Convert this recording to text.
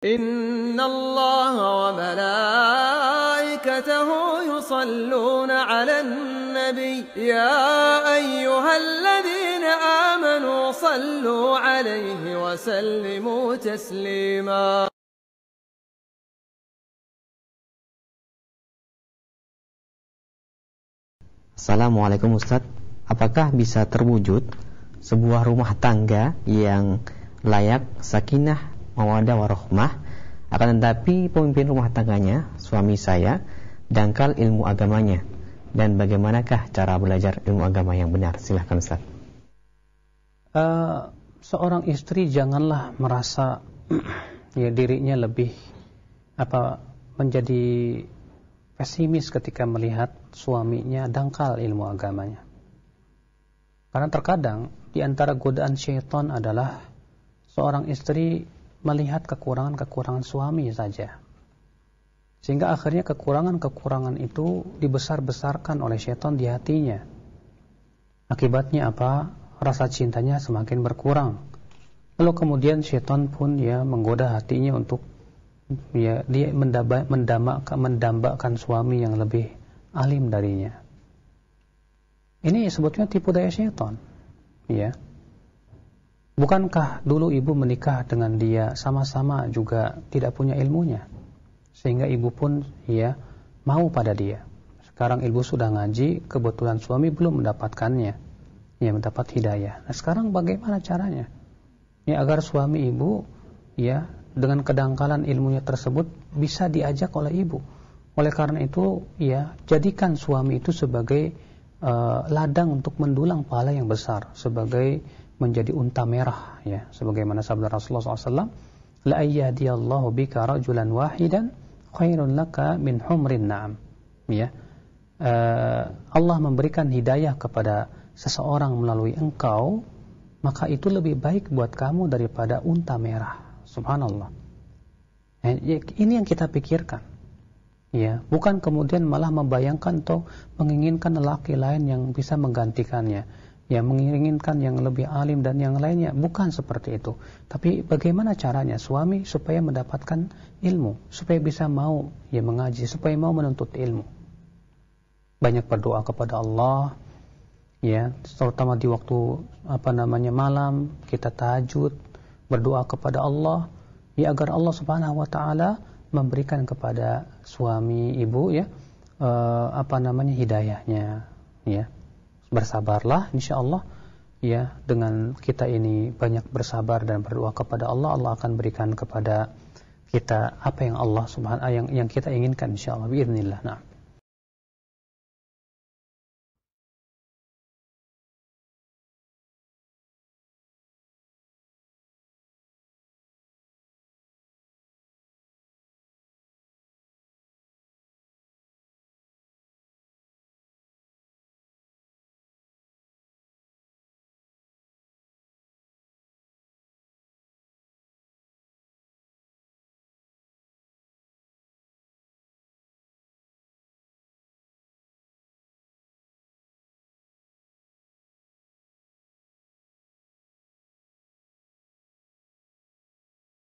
إن الله وملائكته يصلون على النبي يا أيها الذين آمنوا صلوا عليه وسلموا تسليما Assalamualaikum Ustaz Apakah bisa terwujud sebuah rumah tangga yang layak sakinah mawadah warohmah akan tetapi pemimpin rumah tangganya suami saya dangkal ilmu agamanya dan bagaimanakah cara belajar ilmu agama yang benar silahkan Ustaz uh, seorang istri janganlah merasa ya dirinya lebih apa menjadi pesimis ketika melihat suaminya dangkal ilmu agamanya. Karena terkadang di antara godaan syaitan adalah seorang istri melihat kekurangan-kekurangan suami saja. Sehingga akhirnya kekurangan-kekurangan itu dibesar-besarkan oleh setan di hatinya. Akibatnya apa? Rasa cintanya semakin berkurang. Lalu kemudian setan pun ya menggoda hatinya untuk ya dia mendaba, mendamakan, mendambakan suami yang lebih alim darinya. Ini sebetulnya tipu daya setan. Ya. Bukankah dulu ibu menikah dengan dia sama-sama juga tidak punya ilmunya? Sehingga ibu pun ya mau pada dia. Sekarang ibu sudah ngaji, kebetulan suami belum mendapatkannya. Ya mendapat hidayah. Nah, sekarang bagaimana caranya? Ya agar suami ibu ya dengan kedangkalan ilmunya tersebut bisa diajak oleh ibu. Oleh karena itu, ya jadikan suami itu sebagai uh, ladang untuk mendulang pahala yang besar, sebagai menjadi unta merah ya sebagaimana sabda Rasulullah SAW la ayyadiyallahu bika rajulan wahidan khairun laka min humrin na'am ya uh, Allah memberikan hidayah kepada seseorang melalui engkau maka itu lebih baik buat kamu daripada unta merah subhanallah eh, ya, ini yang kita pikirkan ya bukan kemudian malah membayangkan atau menginginkan lelaki lain yang bisa menggantikannya ya menginginkan yang lebih alim dan yang lainnya bukan seperti itu tapi bagaimana caranya suami supaya mendapatkan ilmu supaya bisa mau ya mengaji supaya mau menuntut ilmu banyak berdoa kepada Allah ya terutama di waktu apa namanya malam kita tahajud berdoa kepada Allah ya agar Allah Subhanahu wa taala memberikan kepada suami ibu ya eh, apa namanya hidayahnya ya bersabarlah insya Allah ya dengan kita ini banyak bersabar dan berdoa kepada Allah Allah akan berikan kepada kita apa yang Allah subhanahu yang yang kita inginkan insya Allah biirnillah nah